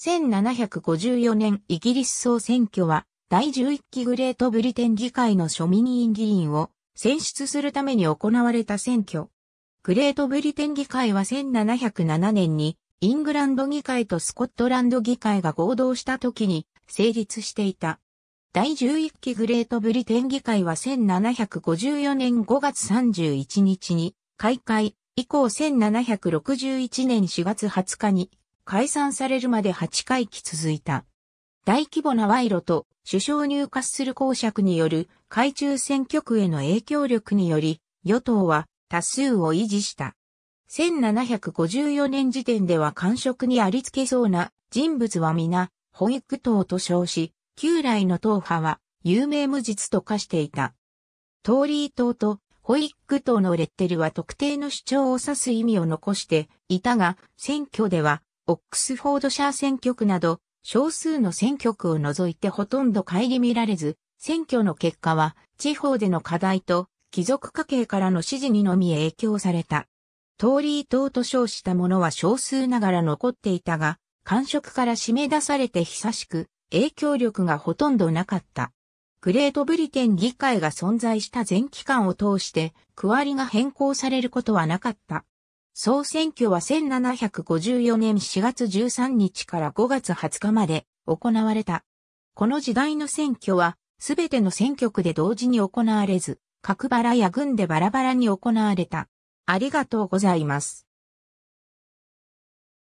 1754年イギリス総選挙は、第11期グレートブリテン議会の庶民委員議員を選出するために行われた選挙。グレートブリテン議会は1707年にイングランド議会とスコットランド議会が合同した時に成立していた。第11期グレートブリテン議会は1754年5月31日に開会以降1761年4月20日に解散されるまで8回期続いた。大規模な賄賂と首相入荷する公爵による海中選挙区への影響力により、与党は多数を維持した。1754年時点では官職にありつけそうな人物は皆、保育党と称し、旧来の党派は有名無実と化していた。トーリー党と保育党のレッテルは特定の主張を指す意味を残していたが、選挙ではオックスフォードシャー選挙区など、少数の選挙区を除いてほとんど顧みられず、選挙の結果は地方での課題と貴族家系からの支持にのみ影響された。通りリー党と称したものは少数ながら残っていたが、官職から締め出されて久しく、影響力がほとんどなかった。グレートブリテン議会が存在した全期間を通して、区割りが変更されることはなかった。総選挙は1754年4月13日から5月20日まで行われた。この時代の選挙は、すべての選挙区で同時に行われず、各バラや軍でバラバラに行われた。ありがとうございます。